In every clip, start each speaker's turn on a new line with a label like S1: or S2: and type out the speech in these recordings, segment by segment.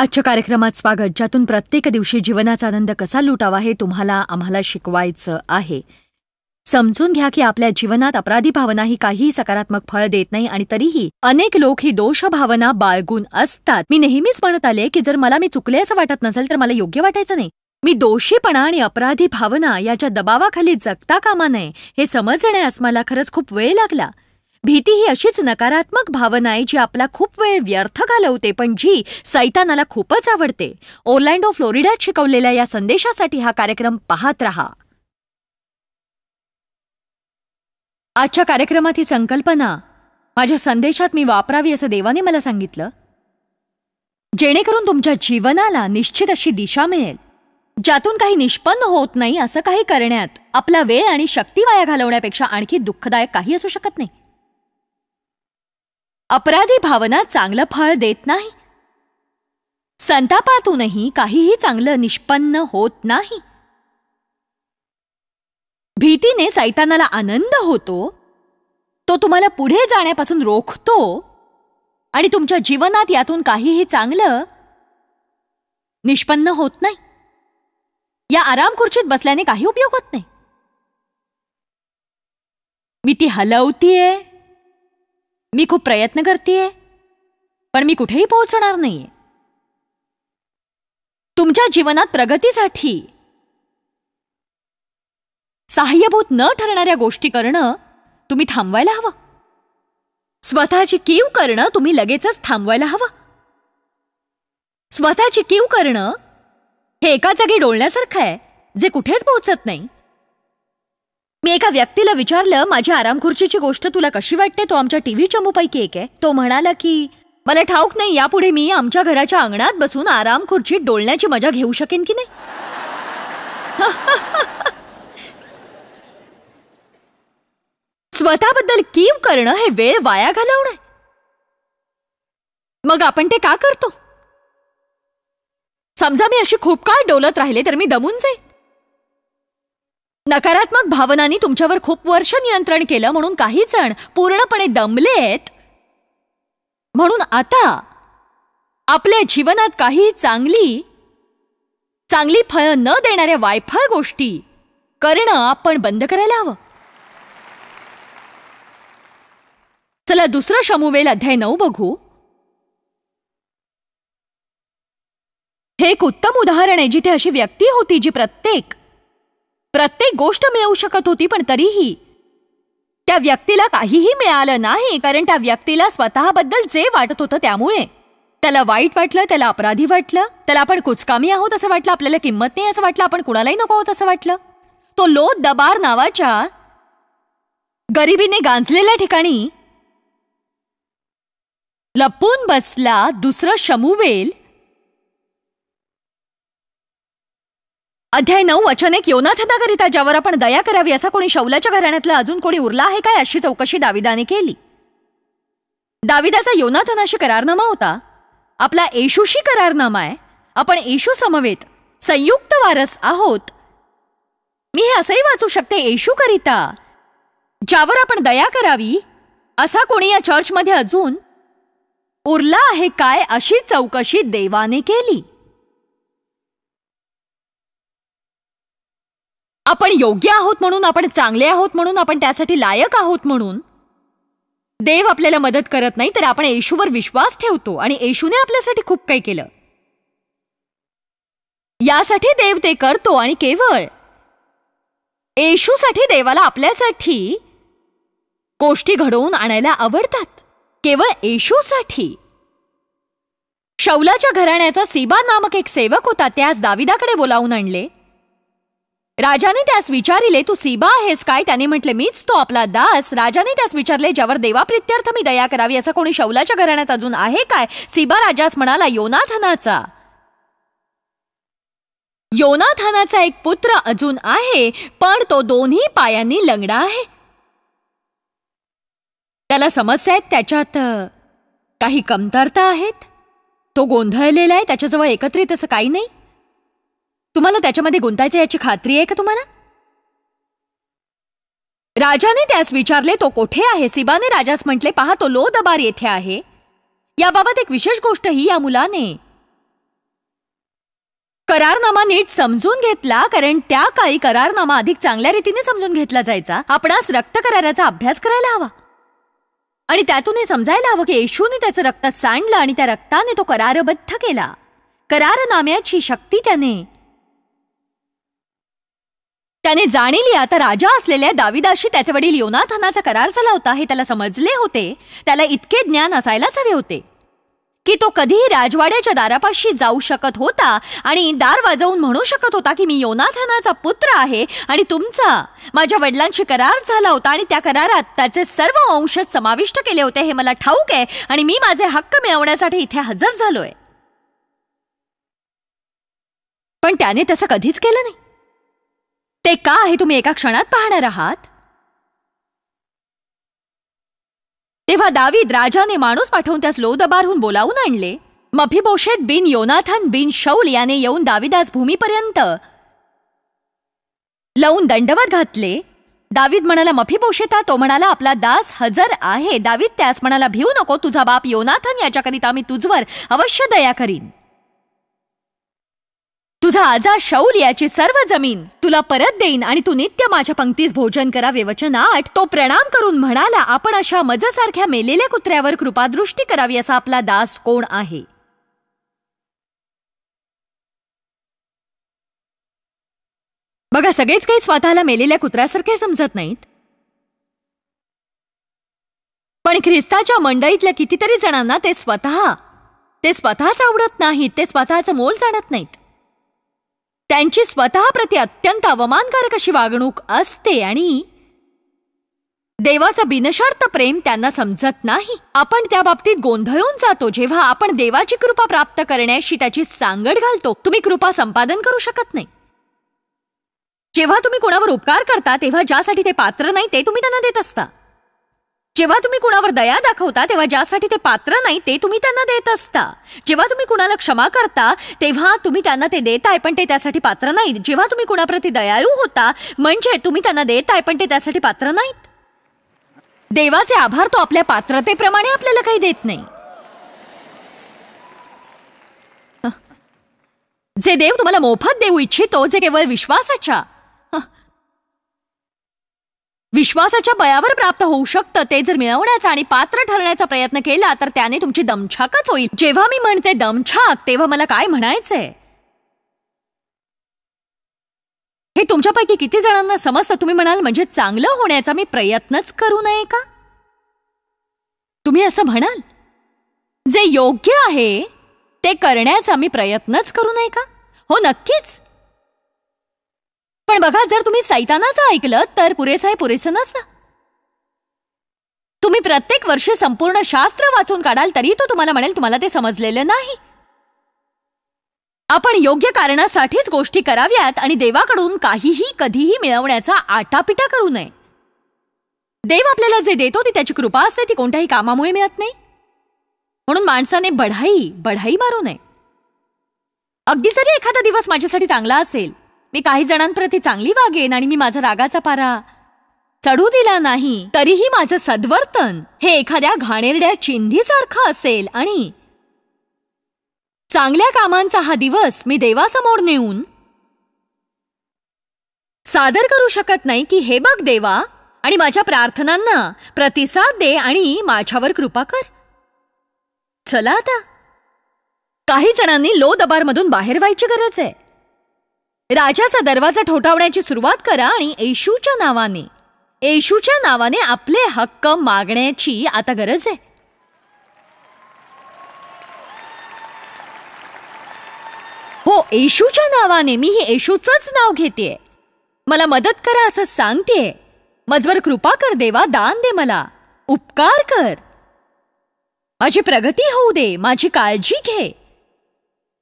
S1: आजच्या कार्यक्रमात स्वागत ज्यातून प्रत्येक दिवशी जीवनाचा आनंद कसा लुटावा हे तुम्हाला आम्हाला शिकवायचं आहे समजून घ्या की आपल्या जीवनात अपराधी भावना ही काहीही सकारात्मक फळ देत नाही आणि तरीही अनेक लोक ही दोष भावना बाळगून असतात मी नेहमीच म्हणत आले की जर मला मी चुकले असं वाटत नसेल तर मला योग्य वाटायचं नाही मी दोषीपणा आणि अपराधी भावना याच्या दबावाखाली जगता कामा नये हे समजण्यास मला खरंच खूप वेळ लागला भीती ही अशीच नकारात्मक भावना आहे जी आपला खूप वेळ व्यर्थ घालवते पण जी सैतानाला खूपच आवडते ओरलँडो फ्लोरिडात शिकवलेल्या या संदेशासाठी हा कार्यक्रम पाहत राहा आजच्या कार्यक्रमात ही संकल्पना माझ्या संदेशात मी वापरावी असं देवाने मला सांगितलं जेणेकरून तुमच्या जीवनाला निश्चित अशी दिशा मिळेल ज्यातून काही निष्पन्न होत नाही असं काही करण्यात आपला वेळ आणि शक्ती वाया घालवण्यापेक्षा आणखी दुःखदायक काही असू शकत नाही अपराधी भावना चांगलं फळ देत नाही संतापातूनही काहीही चांगलं निष्पन्न होत नाही भीतीने सैतानाला आनंद होतो तो तुम्हाला पुढे जाण्यापासून रोखतो आणि तुमच्या जीवनात यातून काहीही चांगलं निष्पन्न होत नाही या आराम खुर्चीत बसल्याने काही उपयोग होत नाही मी ती हलवतीये मी खूप प्रयत्न करतेय पण मी कुठेही पोहोचणार नाहीये तुमच्या जीवनात प्रगतीसाठी सहाय्यभूत न ठरणाऱ्या गोष्टी करणं तुम्ही थांबवायला हवं स्वतःची कीव करणं तुम्ही लगेचच थांबवायला हवं स्वतःची कीव करणं हे एका जागी डोळण्यासारखं आहे जे कुठेच पोहोचत नाही मी एका व्यक्तीला विचारलं माझी आराम खुर्चीची गोष्ट तुला कशी वाटते तो आमच्या टीव्ही चमूपैकी एक आहे तो म्हणाला की मला ठाऊक नाही यापुढे मी आमच्या घराच्या अंगणात बसून आराम खुर्चीत डोलण्याची मजा घेऊ शकेन की नाही स्वतःबद्दल कीव करणं हे वेळ वाया घालवणं मग आपण ते का करतो समजा मी अशी खूप काळ डोलत राहिले तर मी दमून जाईल नकारात्मक भावनांनी तुमच्यावर खूप वर्ष नियंत्रण केलं म्हणून काही जण पूर्णपणे दमले आहेत म्हणून आता आपल्या जीवनात काही चांगली चांगली फळं न देणाऱ्या वायफळ गोष्टी करणं आपण बंद करायला हवं चला दुसरं शमुवेल अध्याय नऊ बघू हे एक उत्तम उदाहरण आहे जिथे अशी व्यक्ती होती जी प्रत्येक प्रत्येक गोष्ट मिळवू शकत होती पण तरीही त्या व्यक्तीला काहीही मिळालं नाही कारण त्या व्यक्तीला स्वतःबद्दल जे वाटत होतं त्यामुळे त्याला वाईट वाटलं त्याला अपराधी वाटलं त्याला आपण कुचकामी आहोत असं वाटलं आपल्याला किंमत नाही असं वाटलं आपण कुणालाही नको आहोत असं वाटलं तो लो दबार नावाच्या गरिबीने गांजलेल्या ठिकाणी लपून बसला दुसरं शमुवेल अध्याय नऊ अचानक एक योनाथनाकरिता ज्यावर आपण दया करावी असा कोणी शौलाच्या घराण्यातला अजून कोणी उरला आहे काय अशी चौकशी दाविदाने केली दाविदाचा योनाथनाशी करारनामा होता आपला येशूशी करारनामा आहे आपण येशू समवेत संयुक्त वारस आहोत मी हे असंही वाचू शकते येशू करिता ज्यावर आपण दया करावी असा कोणी या चर्चमध्ये अजून उरला आहे काय अशी चौकशी देवाने केली आपण योग्य आहोत म्हणून आपण चांगले आहोत म्हणून आपण त्यासाठी लायक आहोत म्हणून देव आपल्याला मदत करत नाही तर आपण येशूवर विश्वास ठेवतो आणि येशूने आपल्यासाठी खूप काही केलं यासाठी देव ते करतो आणि केवळ येशूसाठी देवाला आपल्यासाठी गोष्टी घडवून आणायला आवडतात केवळ येशूसाठी शौलाच्या घराण्याचा सीबा नामक एक सेवक होता त्यास दाविदाकडे बोलावून आणले राजाने त्यास विचारिले तू सीबा आहेस काय त्याने म्हटले मीच तो आपला दास राजाने त्यास विचारले ज्यावर देवा प्रित्यर्थ मी दया करावी असं कोणी शौलाच्या घराण्यात अजून आहे काय सीबा राजास म्हणाला योनाथनाचा योनाथनाचा एक पुत्र अजून आहे पण तो दोन्ही पायांनी लंगडा आहे त्याला समस्या आहेत त्याच्यात काही कमतरता आहेत तो गोंधळलेला आहे त्याच्याजवळ एकत्रित असं काही नाही तुम्हाला त्याच्यामध्ये गुंतायचं याची खात्री आहे का तुम्हाला राजाने त्यास विचारले तो कोठे आहे सिबाने राजास म्हटले पहा तो लो दबार येथे आहे याबाबत एक विशेष गोष्ट ही या मुलाने करारनामा नीट समजून घेतला कारण त्या काळी करारनामा अधिक चांगल्या रीतीने समजून घेतला जायचा आपणास रक्त कराराचा अभ्यास करायला हवा आणि त्यातून हे समजायला हवं की येशूने त्याचं रक्त सांडलं आणि त्या रक्ताने तो करारबद्ध केला करारनाम्याची शक्ती त्याने त्याने जाणीली आता राजा असलेल्या दाविदाशी त्याचे वडील योनाथनाचा करार झाला होता हे त्याला समजले होते त्याला इतके ज्ञान असायलाच हवे होते की तो कधीही राजवाड्याच्या दारापाशी जाऊ शकत होता आणि दार वाजवून म्हणू शकत होता की मी योनाथनाचा पुत्र आहे आणि तुमचा माझ्या वडिलांशी करार झाला होता आणि त्या करारात त्याचे सर्व अंश समाविष्ट केले होते हे मला ठाऊक आहे आणि मी माझे हक्क मिळवण्यासाठी इथे हजर झालोय पण त्याने तसं कधीच केलं नाही ते का आहे तुम्ही एका क्षणात पाहणार आहात तेव्हा दावीद राजाने माणूस पाठवून त्यास लोदबारहून बोलावून आणले मफिबोशेत बिन योनाथन बिन शौल याने येऊन दाविदास भूमीपर्यंत लावून दंडवत घातले दावीद म्हणाला मफिबोशेता तो म्हणाला आपला दास हजर आहे दावीद त्यास म्हणाला भिऊ नको तुझा बाप योनाथन याच्याकरिता मी तुझवर अवश्य दया करीन तुझा आजा शौल याची सर्व जमीन तुला परत देईन आणि तू नित्य माझ्या पंक्तीस भोजन करावे वचन तो प्रणाम करून म्हणाला आपण अशा मजसारख्या मेलेल्या कुत्र्यावर कृपादृष्टी करावी असा आपला दास कोण आहे बघा सगळेच काही स्वतःला मेलेल्या कुत्र्यासारखे समजत नाहीत पण ख्रिस्ताच्या मंडळीतल्या कितीतरी जणांना ते स्वतः ते स्वतःच आवडत नाहीत ते स्वतःचं मोल जाणत नाहीत त्यांची स्वतःप्रती अत्यंत अवमानकारक अशी वागणूक असते आणि देवाचं बिनशर्त प्रेम त्यांना समजत नाही आपण त्या बाबतीत गोंधळून जातो जेव्हा आपण देवाची कृपा प्राप्त करण्याशी त्याची सांगड घालतो तुम्ही कृपा संपादन करू शकत नाही जेव्हा तुम्ही कोणावर उपकार करता तेव्हा ज्यासाठी ते पात्र नाही ते तुम्ही त्यांना देत असता जेव्हा तुम्ही कुणावर दया दाखवता तेव्हा ज्यासाठी ते पात्र नाही ते तुम्ही त्यांना देत असता जेव्हा तुम्ही कुणाला क्षमा करता तेव्हा तुम्ही त्यांना ते देत आहे पण ते त्यासाठी पात्र नाहीत जेव्हा तुम्ही कुणाप्रती दयाळू होता म्हणजे तुम्ही त्यांना देत आहे पण ते त्यासाठी पात्र नाहीत देवाचे आभार तो आपल्या पात्रतेप्रमाणे आपल्याला काही देत नाही जे देव तुम्हाला मोफत देऊ इच्छितो जे केवळ विश्वासाच्या विश्वासाच्या बयावर प्राप्त होऊ शकतं ते जर मिळवण्याचा आणि पात्र ठरण्याचा प्रयत्न केला तर त्याने तुमची दमछाकच होईल जेव्हा मी म्हणते दमछाक तेव्हा मला काय म्हणायचंय हे तुमच्यापैकी किती जणांना समजतं तुम्ही म्हणाल म्हणजे चांगलं होण्याचा मी प्रयत्नच करू नये का तुम्ही असं म्हणाल जे योग्य आहे ते करण्याचा मी प्रयत्नच करू नये का हो नक्कीच पण बघा जर तुम्ही सैतानाचं ऐकलं तर पुरेसं हे पुरेसं नसतं तुम्ही प्रत्येक वर्षी संपूर्ण शास्त्र वाचून काढाल तरी तो तुम्हाला म्हणेल तुम्हाला ते समजलेलं नाही आपण योग्य कारणासाठीच गोष्टी कराव्यात आणि देवाकडून काहीही कधीही मिळवण्याचा आटापिटा करू नये देव आपल्याला जे देतो ती त्याची कृपा असते ती कोणत्याही कामामुळे मिळत नाही म्हणून माणसाने बढाई बढाई मारू नये अगदी जरी एखादा दिवस माझ्यासाठी चांगला असेल मी काही जणांप्रती चांगली वागेन आणि मी माझा रागाचा पारा चढू दिला नाही तरीही माझं सद्वर्तन हे एखाद्या घाणेरड्या चिंधीसारखं असेल आणि चांगल्या कामांचा हा दिवस मी देवासमोर नेऊन सादर करू शकत नाही की हे बघ देवा आणि माझ्या प्रार्थनांना प्रतिसाद दे आणि माझ्यावर कृपा कर चला आता काही जणांनी लो दबारमधून बाहेर व्हायची गरज आहे राजाचा दरवाजा ठोठावण्याची सुरुवात करा आणि येशूच्या नावाने येशूच्या नावाने आपले हक्क मागण्याची आता गरज आहे हो येशूच्या नावाने मी ही येशूचंच नाव घेते मला मदत करा असं सांगते मजवर कृपा कर देवा दान दे मला उपकार कर माझी प्रगती होऊ दे माझी काळजी घे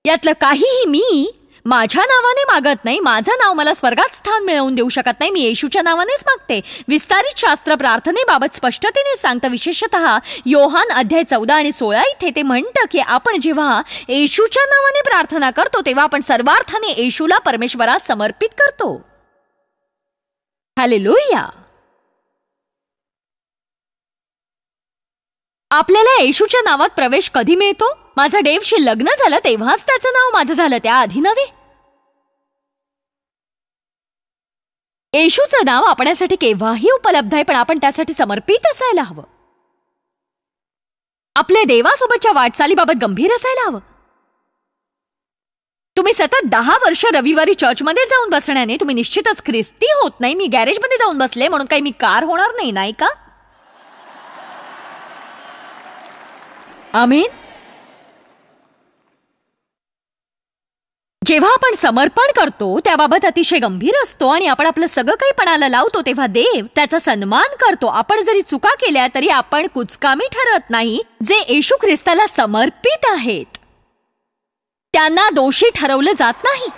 S1: यातलं काहीही मी माझ्या नावाने मागत नाही माझं नाव मला स्वर्गात स्थान मिळवून देऊ शकत नाही मी येशूच्या नावानेच मागते विस्तारित शास्त्र प्रार्थनेबाबत स्पष्टतेने सांगतं विशेषत योहान अध्याय चौदा आणि सोळा इथे ते म्हणतं की आपण जेव्हा येशूच्या नावाने प्रार्थना करतो तेव्हा आपण सर्वार्थाने येशूला परमेश्वरात समर्पित करतो हॅलेलुया आपल्याला येशूच्या नावात प्रवेश कधी मिळतो माझं डेवशी लग्न झालं तेव्हाच त्याचं नाव माझं झालं त्याआधी नव्हे येशूचं नाव आपण्यासाठी केव्हाही उपलब्ध आहे पण आपण त्यासाठी समर्पित असायला हवं आपल्या देवासोबतच्या वाटचालीबाबत गंभीर असायला हवं तुम्ही सतत दहा वर्ष रविवारी चर्चमध्ये जाऊन बसण्याने तुम्ही निश्चितच ख्रिस्ती होत नाही मी गॅरेजमध्ये जाऊन बसले म्हणून काही मी कार होणार नाही नाही का आमीन जेव्हा आपण समर्पण करतो त्याबाबत अतिशय गंभीर असतो आणि आपण आपलं सगळं काही पणाला लावतो तेव्हा देव त्याचा सन्मान करतो आपण जरी चुका केल्या तरी आपण कुचकामी ठरत नाही जे येशू ख्रिस्ताला समर्पित आहेत त्यांना दोषी ठरवलं जात नाही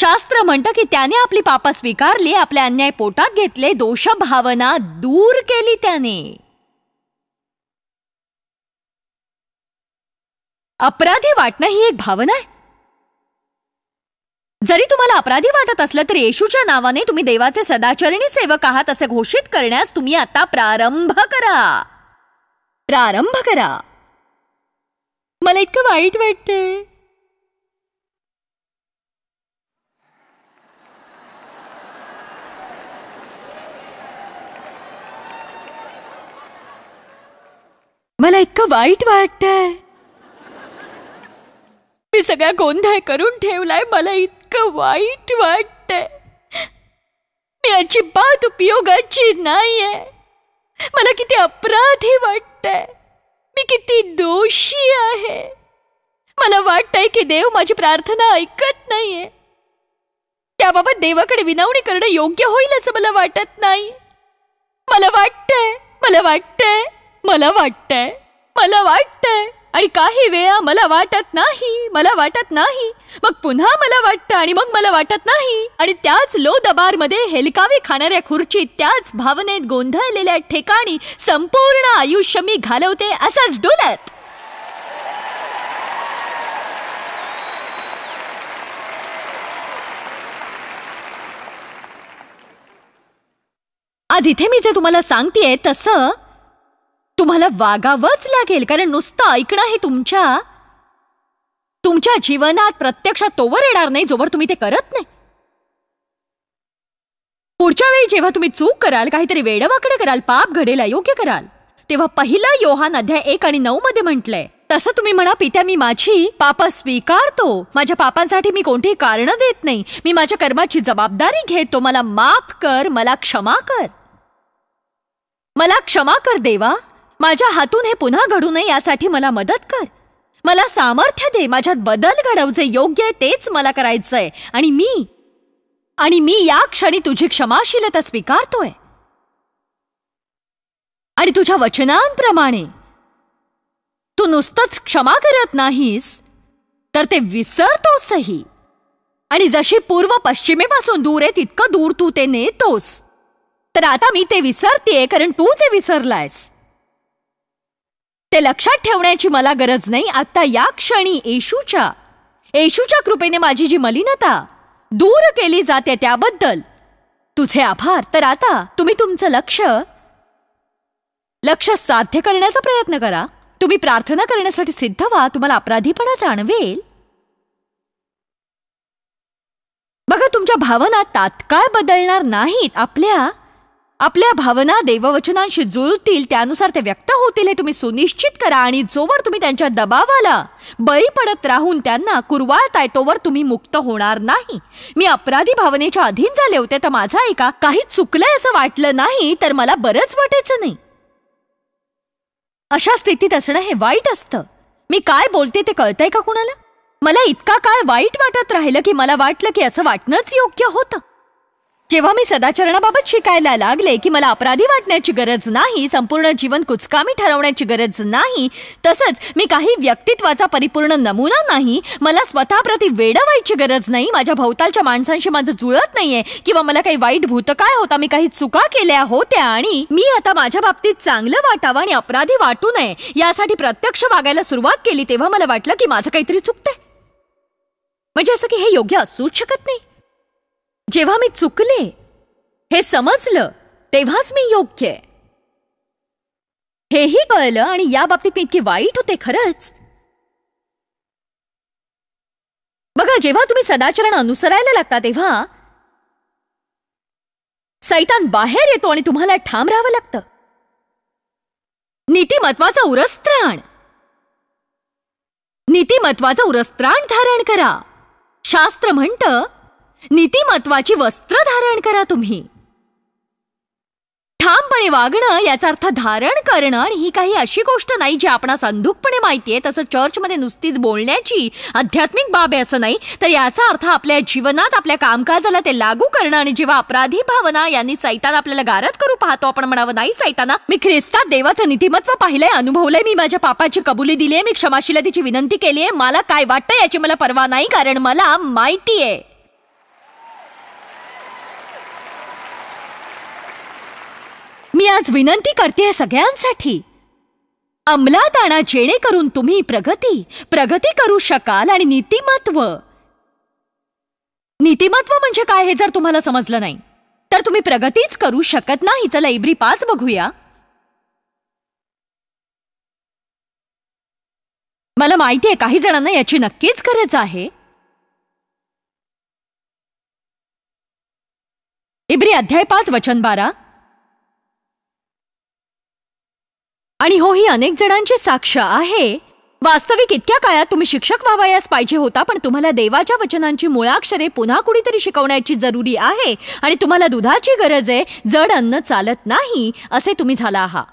S1: शास्त्र म्हणत की त्याने आपली पापा स्वीकारली आपले अन्याय पोटात घेतले दोष भावना दूर केली त्याने अपराधी वाटणं ही एक भावना आहे जरी तुम्हाला अपराधी वाटत असलं तरी येशूच्या नावाने तुम्ही देवाचे सदाचरणी सेवक आहात असे घोषित करण्यास तुम्ही आता प्रारंभ करा प्रारंभ करा मला इतकं वाईट वाटतंय मला इतकं वाईट वाटतंय मी सगळ्या गोंधळ करून ठेवलाय मला इतकं वाईट वाटतंय मी अजिबात उपयोगाची नाहीये मला किती अपराधी वाटतंय मी किती दोषी आहे मला वाटतंय की देव माझी प्रार्थना ऐकत नाहीये त्याबाबत देवाकडे विनवणी करणं योग्य होईल असं मला वाटत नाही मला वाटतंय मला वाटतंय मला वाटतंय मला वाटतंय आणि काही वेळा मला वाटत नाही मला वाटत नाही मग पुन्हा मला वाटतं आणि मग मला वाटत नाही आणि त्याच लो मध्ये हेलकावे खाणाऱ्या खुर्ची त्याच भावनेत गोंधळलेल्या ठिकाणी संपूर्ण आयुष्य मी घालवते असाच डोलत आज इथे मी जे तुम्हाला सांगतेय तसं तुम्हाला वागावंच लागेल कारण नुसतं ऐकणं हे तुमच्या तुमच्या जीवनात प्रत्यक्षात तोवर येणार नाही जोवर तुम्ही ते करत नाही पुढच्या वेळी जेव्हा तुम्ही चूक कराल काहीतरी वेडवाकडे कराल पाप घडेला योग्य कराल तेव्हा पहिला योहान अध्याय एक आणि नऊ मध्ये म्हटलंय तसं तुम्ही म्हणा पित्या मी माझी पाप स्वीकारतो माझ्या पापांसाठी मी कोणतीही कारण देत नाही मी माझ्या कर्माची जबाबदारी घेतो मला माफ कर मला क्षमा कर मला क्षमा कर देवा माझ्या हातून हे पुन्हा घडू नये यासाठी मला मदत कर मला सामर्थ्य दे माझ्यात बदल घडव जे योग्य आहे तेच मला करायचंय आणि मी आणि मी या क्षणी तुझी क्षमाशीलता स्वीकारतोय आणि तुझ्या वचनांप्रमाणे तू नुसतंच क्षमा करत नाहीस तर ते विसरतोसही आणि जशी पूर्व पश्चिमेपासून दूर आहे तितकं दूर तू ते नेतोस तर आता मी ते विसरतेय कारण तू ते विसरलायस ते लक्षात ठेवण्याची मला गरज नाही आता या क्षणी येशूच्या येशूच्या कृपेने माझी जी मलिनता दूर केली जाते त्याबद्दल तुझे आभार तर आता तुम्ही तुमचं लक्ष लक्ष साध्य करण्याचा प्रयत्न करा तुम्ही प्रार्थना करण्यासाठी सिद्ध व्हा तुम्हाला अपराधीपणा जाणवेल बघा तुमच्या भावना तात्काळ बदलणार नाहीत आपल्या आपल्या भावना देववचनांशी जुळतील त्यानुसार ते व्यक्त होतील हे तुम्ही सुनिश्चित करा आणि जोवर तुम्ही त्यांच्या दबावाला बळी पडत राहून त्यांना कुरवाळताय तोवर तुम्ही मुक्त होणार नाही मी अपराधी भावनेच्या अधीन झाले होते तर माझा ऐका काही चुकलंय असं वाटलं नाही तर मला बरंच वाटायचं नाही अशा स्थितीत असणं हे वाईट असतं मी काय बोलते ते कळतंय का कुणाला मला इतका काळ वाईट वाटत राहिलं की मला वाटलं की असं वाटणंच योग्य होतं जेव्हा मी सदाचरणाबाबत शिकायला लागले की मला अपराधी वाटण्याची गरज नाही संपूर्ण जीवन कुचकामी ठरवण्याची गरज नाही तसंच मी काही व्यक्तित्वाचा परिपूर्ण नमुना नाही मला स्वतःप्रती वेडवायची गरज नाही माझ्या भोवतालच्या माणसांशी माझं जुळत नाहीये किंवा मला काही वाईट भूतकाळ होता मी काही चुका केल्या होत्या आणि मी आता माझ्या बाबतीत चांगलं वाटावं आणि अपराधी वाटू नये यासाठी प्रत्यक्ष वागायला सुरुवात केली तेव्हा मला वाटलं की माझं काहीतरी चुकतंय म्हणजे असं की हे योग्य असूच शकत नाही जेव्हा मी चुकले हे समजलं तेव्हाच मी योग्य आहे हेही कळलं आणि या बाबतीत मी इतकी वाईट होते खरंच बघा जेव्हा तुम्ही सदाचरण अनुसरायला लागता तेव्हा सैतान बाहेर येतो आणि तुम्हाला ठाम राहावं लागतं नीतिमत्वाचा उरस्त्राण नीतिमत्वाचं उरस्त्राण धारण करा शास्त्र म्हणतं नीतिमत्वाची वस्त्र धारण करा तुम्ही ठामपणे वागणं याचा अर्थ धारण करणं आणि ही काही अशी गोष्ट नाही जी आपण अंधुकपणे माहितीये तसं चर्चमध्ये नुसतीच बोलण्याची आध्यात्मिक बाब आहे असं नाही तर याचा अर्थ आपल्या जीवनात आपल्या कामकाजाला ते लागू करणं आणि जेव्हा अपराधी भावना यांनी सैतान आपल्याला गारद करू पाहतो आपण म्हणावं नाही सैताना मी ख्रिस्तात देवाचं नीतिमत्व पाहिलंय अनुभवलंय मी माझ्या पापाची कबुली दिली आहे मी तिची विनंती केली आहे मला काय वाटतं याची मला परवा नाही कारण मला माहितीये आज विनंती करते सगळ्यांसाठी अंमलात आणा जेणेकरून तुम्ही प्रगती प्रगती करू शकाल आणि नीतिमत्व नीतिमत्व म्हणजे काय हे जर तुम्हाला समजलं नाही तर तुम्ही प्रगतीच करू शकत नाही चला इब्री पाच बघूया मला माहिती आहे काही जणांना याची नक्कीच गरज आहे इब्री अध्याय पाच वचन बारा आणि हो ही अनेक जणांची साक्ष आहे वास्तविक इतक्या काळात तुम्ही शिक्षक व्हावयास पाहिजे होता पण तुम्हाला देवाच्या वचनांची मुळाक्षरे पुन्हा कुणीतरी शिकवण्याची जरुरी आहे आणि तुम्हाला दुधाची गरज आहे जड अन्न चालत नाही असे तुम्ही झाला आहात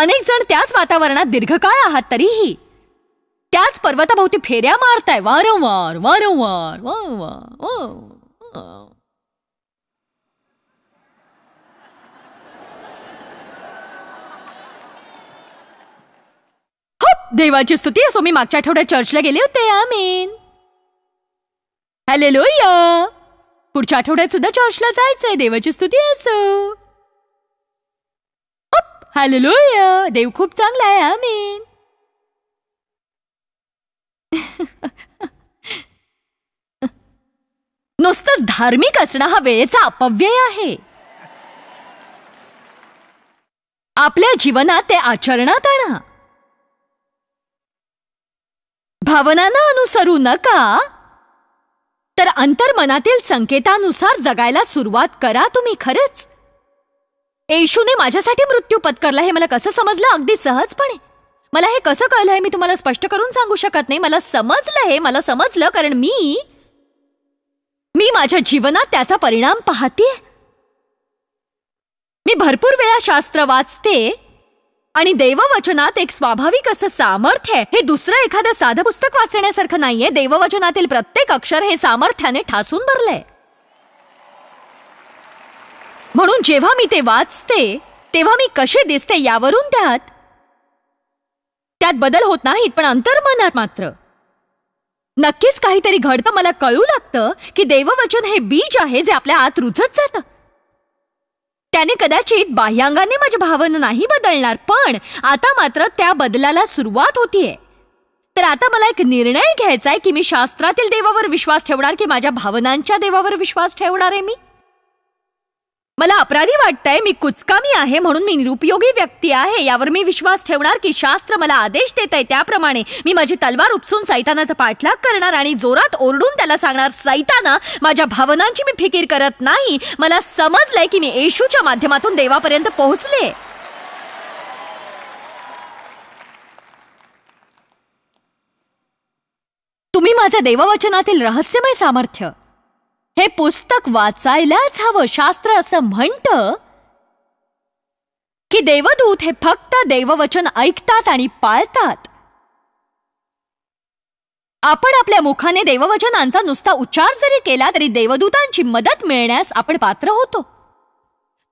S1: अनेक जण त्याच वातावरणात दीर्घकाळ आहात तरीही त्याच पर्वताभोवती फेऱ्या मारताय वारंवार वारंवार वारंवार देवाची स्तुती असो मी मागच्या आठवड्यात चर्चला गेले होते आमीन हॅले पुढच्या आठवड्यात सुद्धा चर्चला जायचंय देवाची स्तुती असो हॅलो देव खूप चांगला आहे आमीन नुसतंच धार्मिक असणं हा वेळेचा अपव्यय आहे आपल्या जीवनात ते आचरणात आणा भावनांना अनुसरू नका तर अंतर्मनातील संकेतानुसार जगायला सुरुवात करा तुम्ही खरंच येशूने माझ्यासाठी मृत्यू पत्करला हे मला कसं समजलं अगदी सहजपणे मला हे कसं कळलंय मी तुम्हाला स्पष्ट करून सांगू शकत नाही मला समजलं हे मला समजलं कारण मी मी माझ्या जीवनात त्याचा परिणाम पाहते मी भरपूर वेळा शास्त्र वाचते आणि देववचनात एक स्वाभाविक असं सामर्थ्य हे दुसरं एखादं साधं पुस्तक वाचण्यासारखं नाहीये देववचनातील प्रत्येक अक्षर हे सामर्थ्याने ठासून भरलंय म्हणून जेव्हा मी ते वाचते तेव्हा मी कशी दिसते यावरून त्यात त्यात बदल होत नाहीत पण अंतर्मनात मात्र नक्कीच काहीतरी घडतं मला कळू लागतं की देववचन हे बीज आहे जे आपल्या आत रुजत जातं त्याने कदाचित बाह्यांगाने माझी भावना नाही बदलणार पण आता मात्र त्या बदलाला सुरुवात होतीये तर आता मला एक निर्णय घ्यायचा आहे की मी शास्त्रातील देवावर विश्वास ठेवणार की माझ्या भावनांच्या देवावर विश्वास ठेवणार आहे मी मला अपराधी वाटतंय मी कुचकामी आहे म्हणून मी निरुपयोगी व्यक्ती आहे यावर मी विश्वास ठेवणार की शास्त्र मला आदेश देत आहे त्याप्रमाणे मी माझी तलवार उपसून सैतानाचा पाठलाग करणार आणि जोरात ओरडून त्याला सांगणार सैताना माझ्या भावनांची मी फिकीर करत नाही मला समजलंय की मी येशूच्या माध्यमातून देवापर्यंत पोहोचले तुम्ही माझ्या देववचनातील रहस्यमय सामर्थ्य हे पुस्तक वाचायलाच हवं शास्त्र असं म्हणत की देवदूत हे फक्त देववचन ऐकतात आणि पाळतात आपण आपल्या मुखाने देववचनांचा नुसता उच्चार जरी केला तरी देवदूतांची मदत मिळण्यास आपण पात्र होतो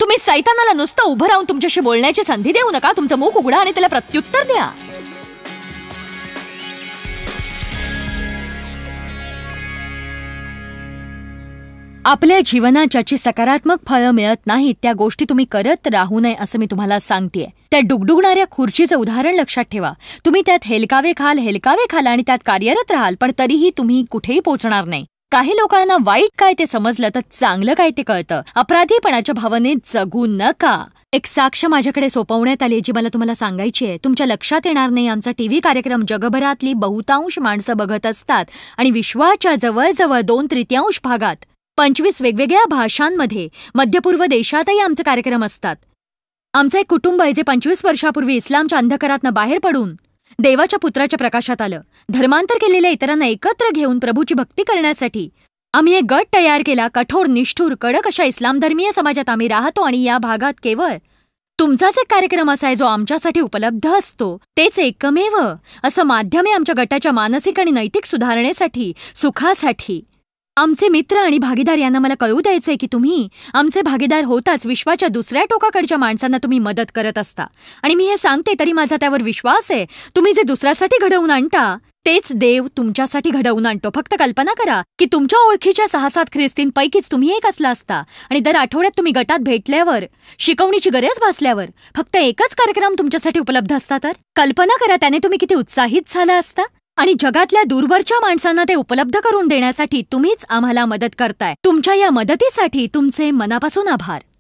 S1: तुम्ही सैतानाला नुसतं उभं राहून तुमच्याशी बोलण्याची संधी देऊ नका तुमचं मुख उघडा आणि त्याला प्रत्युत्तर द्या आपल्या जीवनात ज्याची सकारात्मक फळं मिळत नाहीत त्या गोष्टी तुम्ही करत राहू नये असं मी तुम्हाला सांगतेय त्या डुगडुगणाऱ्या खुर्चीचं उदाहरण लक्षात ठेवा तुम्ही त्यात हेलकावे खाल हेलकावे खाल आणि त्यात कार्यरत राहाल पण तरीही तुम्ही कुठेही पोहोचणार नाही काही लोकांना वाईट काय ते समजलं तर चांगलं काय ते कळतं अपराधीपणाच्या भावनेत जगू नका एक साक्ष माझ्याकडे सोपवण्यात आली जी मला तुम्हाला सांगायची आहे तुमच्या लक्षात येणार नाही आमचा टीव्ही कार्यक्रम जगभरातली बहुतांश माणसं बघत असतात आणि विश्वाच्या जवळजवळ दोन तृतीयांश भागात पंचवीस वेगवेगळ्या भाषांमध्ये मध्यपूर्व देशातही आमचे कार्यक्रम असतात आमचं एक कुटुंब आहे जे पंचवीस वर्षापूर्वी इस्लामच्या अंधकारातनं बाहेर पडून देवाच्या पुत्राच्या प्रकाशात आलं धर्मांतर केलेल्या इतरांना एकत्र घेऊन प्रभूची भक्ती करण्यासाठी आम्ही एक गट तयार केला कठोर निष्ठूर कडक अशा इस्लामधर्मीय समाजात आम्ही राहतो आणि या भागात केवळ तुमचाच एक कार्यक्रम असा आहे जो आमच्यासाठी उपलब्ध असतो तेच एकमेव असं माध्यम आहे आमच्या गटाच्या मानसिक आणि नैतिक सुधारणेसाठी सुखासाठी आमचे मित्र आणि भागीदार यांना मला कळू द्यायचंय की तुम्ही आमचे भागीदार होताच विश्वाच्या दुसऱ्या टोकाकडच्या माणसांना तुम्ही मदत करत असता आणि मी हे सांगते तरी माझा त्यावर विश्वास आहे तुम्ही जे दुसऱ्यासाठी घडवून आणता तेच देव तुमच्यासाठी घडवून आणतो फक्त कल्पना करा की तुमच्या ओळखीच्या सहा सात ख्रिस्तींपैकीच तुम्ही एक असला असता आणि दर आठवड्यात तुम्ही गटात भेटल्यावर शिकवणीची गरज भासल्यावर फक्त एकच कार्यक्रम तुमच्यासाठी उपलब्ध असता तर कल्पना करा त्याने तुम्ही किती उत्साहित झाला असता आणि जगातल्या दूरवरच्या माणसांना ते उपलब्ध करून देण्यासाठी तुम्हीच आम्हाला मदत करताय तुमच्या या मदतीसाठी तुमचे मनापासून आभार